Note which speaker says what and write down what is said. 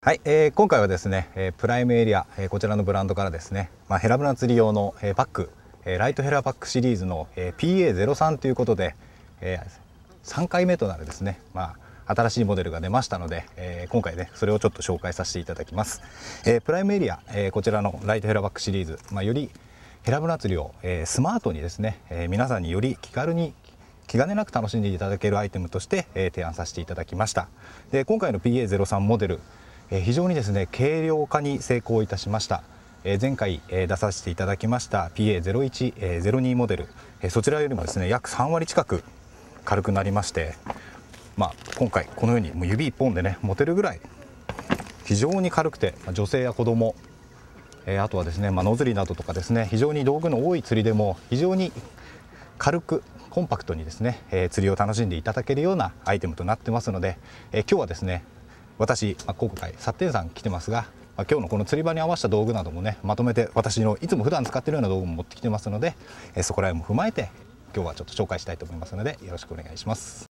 Speaker 1: はい、えー、今回はですね、えー、プライムエリア、えー、こちらのブランドからですね、まあ、ヘラブナ釣り用の、えー、パック、えー、ライトヘラパックシリーズの、えー、PA03 ということで、えー、3回目となるですね、まあ、新しいモデルが出ましたので、えー、今回ねそれをちょっと紹介させていただきます、えー、プライムエリア、えー、こちらのライトヘラパックシリーズ、まあ、よりヘラブナ釣りを、えー、スマートにですね、えー、皆さんにより気軽に気兼ねなく楽しんでいただけるアイテムとして、えー、提案させていただきましたで今回の PA03 モデル非常にですね軽量化に成功いたしました前回出させていただきました PA0102 モデルそちらよりもですね約3割近く軽くなりまして、まあ、今回このようにもう指1本でね持てるぐらい非常に軽くて女性や子供えあとはですね、まあ、ノズリなどとかですね非常に道具の多い釣りでも非常に軽くコンパクトにですね、え釣りを楽しんでいただけるようなアイテムとなってますので、え今日はですね私、まあ、今回サッテンさん来てますが、まあ、今日のこの釣り場に合わせた道具などもねまとめて私のいつも普段使ってるような道具も持ってきてますので、えそこら辺も踏まえて今日はちょっと紹介したいと思いますのでよろしくお願いします。